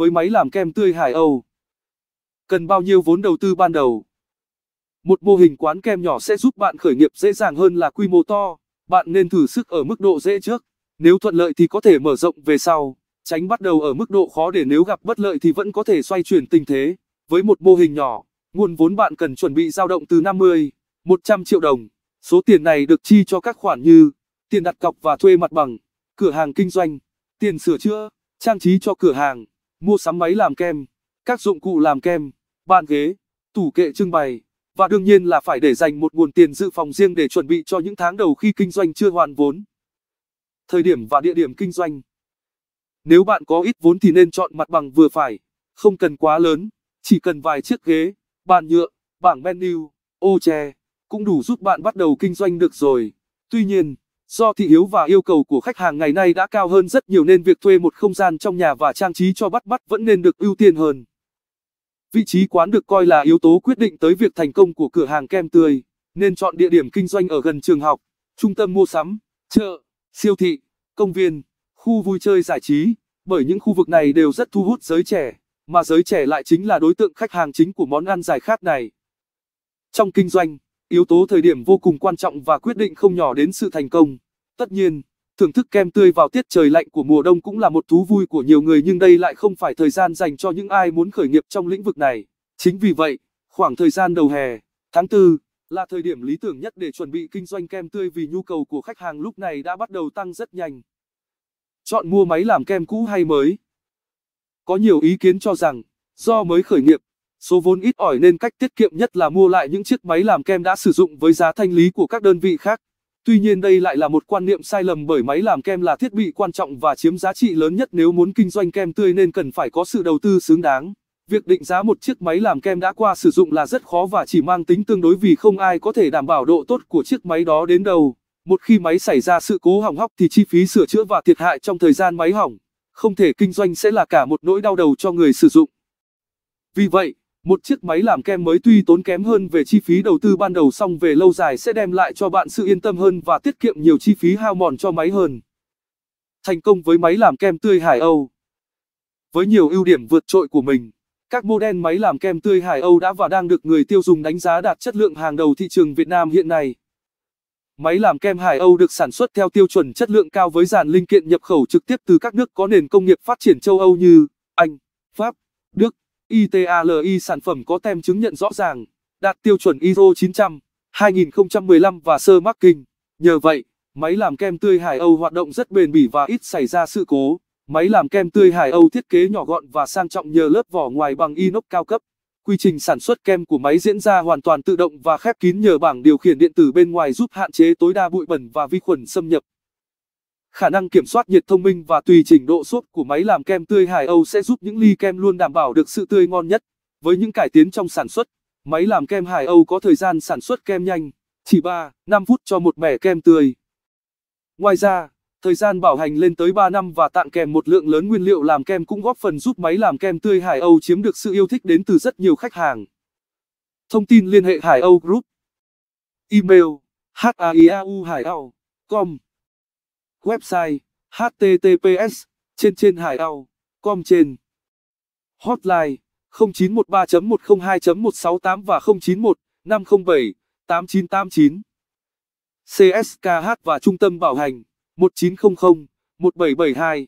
với máy làm kem tươi Hải Âu. Cần bao nhiêu vốn đầu tư ban đầu? Một mô hình quán kem nhỏ sẽ giúp bạn khởi nghiệp dễ dàng hơn là quy mô to, bạn nên thử sức ở mức độ dễ trước, nếu thuận lợi thì có thể mở rộng về sau, tránh bắt đầu ở mức độ khó để nếu gặp bất lợi thì vẫn có thể xoay chuyển tình thế. Với một mô hình nhỏ, nguồn vốn bạn cần chuẩn bị dao động từ 50, 100 triệu đồng. Số tiền này được chi cho các khoản như tiền đặt cọc và thuê mặt bằng, cửa hàng kinh doanh, tiền sửa chữa, trang trí cho cửa hàng mua sắm máy làm kem, các dụng cụ làm kem, bàn ghế, tủ kệ trưng bày, và đương nhiên là phải để dành một nguồn tiền dự phòng riêng để chuẩn bị cho những tháng đầu khi kinh doanh chưa hoàn vốn. Thời điểm và địa điểm kinh doanh Nếu bạn có ít vốn thì nên chọn mặt bằng vừa phải, không cần quá lớn, chỉ cần vài chiếc ghế, bàn nhựa, bảng menu, ô tre, cũng đủ giúp bạn bắt đầu kinh doanh được rồi. Tuy nhiên, Do thị hiếu và yêu cầu của khách hàng ngày nay đã cao hơn rất nhiều nên việc thuê một không gian trong nhà và trang trí cho bắt mắt vẫn nên được ưu tiên hơn. Vị trí quán được coi là yếu tố quyết định tới việc thành công của cửa hàng kem tươi, nên chọn địa điểm kinh doanh ở gần trường học, trung tâm mua sắm, chợ, siêu thị, công viên, khu vui chơi giải trí, bởi những khu vực này đều rất thu hút giới trẻ, mà giới trẻ lại chính là đối tượng khách hàng chính của món ăn giải khát này. Trong kinh doanh Yếu tố thời điểm vô cùng quan trọng và quyết định không nhỏ đến sự thành công. Tất nhiên, thưởng thức kem tươi vào tiết trời lạnh của mùa đông cũng là một thú vui của nhiều người nhưng đây lại không phải thời gian dành cho những ai muốn khởi nghiệp trong lĩnh vực này. Chính vì vậy, khoảng thời gian đầu hè, tháng 4 là thời điểm lý tưởng nhất để chuẩn bị kinh doanh kem tươi vì nhu cầu của khách hàng lúc này đã bắt đầu tăng rất nhanh. Chọn mua máy làm kem cũ hay mới? Có nhiều ý kiến cho rằng, do mới khởi nghiệp, Số vốn ít ỏi nên cách tiết kiệm nhất là mua lại những chiếc máy làm kem đã sử dụng với giá thanh lý của các đơn vị khác. Tuy nhiên đây lại là một quan niệm sai lầm bởi máy làm kem là thiết bị quan trọng và chiếm giá trị lớn nhất nếu muốn kinh doanh kem tươi nên cần phải có sự đầu tư xứng đáng. Việc định giá một chiếc máy làm kem đã qua sử dụng là rất khó và chỉ mang tính tương đối vì không ai có thể đảm bảo độ tốt của chiếc máy đó đến đâu. Một khi máy xảy ra sự cố hỏng hóc thì chi phí sửa chữa và thiệt hại trong thời gian máy hỏng, không thể kinh doanh sẽ là cả một nỗi đau đầu cho người sử dụng. Vì vậy, một chiếc máy làm kem mới tuy tốn kém hơn về chi phí đầu tư ban đầu song về lâu dài sẽ đem lại cho bạn sự yên tâm hơn và tiết kiệm nhiều chi phí hao mòn cho máy hơn. Thành công với máy làm kem tươi Hải Âu Với nhiều ưu điểm vượt trội của mình, các model máy làm kem tươi Hải Âu đã và đang được người tiêu dùng đánh giá đạt chất lượng hàng đầu thị trường Việt Nam hiện nay. Máy làm kem Hải Âu được sản xuất theo tiêu chuẩn chất lượng cao với dàn linh kiện nhập khẩu trực tiếp từ các nước có nền công nghiệp phát triển châu Âu như Anh, Pháp, Đức, ITALI sản phẩm có tem chứng nhận rõ ràng, đạt tiêu chuẩn ISO 900, 2015 và sơ mắc Nhờ vậy, máy làm kem tươi Hải Âu hoạt động rất bền bỉ và ít xảy ra sự cố. Máy làm kem tươi Hải Âu thiết kế nhỏ gọn và sang trọng nhờ lớp vỏ ngoài bằng inox cao cấp. Quy trình sản xuất kem của máy diễn ra hoàn toàn tự động và khép kín nhờ bảng điều khiển điện tử bên ngoài giúp hạn chế tối đa bụi bẩn và vi khuẩn xâm nhập. Khả năng kiểm soát nhiệt thông minh và tùy chỉnh độ sốt của máy làm kem tươi Hải Âu sẽ giúp những ly kem luôn đảm bảo được sự tươi ngon nhất. Với những cải tiến trong sản xuất, máy làm kem Hải Âu có thời gian sản xuất kem nhanh, chỉ 3, 5 phút cho một mẻ kem tươi. Ngoài ra, thời gian bảo hành lên tới 3 năm và tặng kèm một lượng lớn nguyên liệu làm kem cũng góp phần giúp máy làm kem tươi Hải Âu chiếm được sự yêu thích đến từ rất nhiều khách hàng. Thông tin liên hệ Hải Âu Group Email haiau com Website https trên trên hải ao com trên Hotline 0913.102.168 và 091 507 8989 CSKH và Trung tâm Bảo hành 1900 1772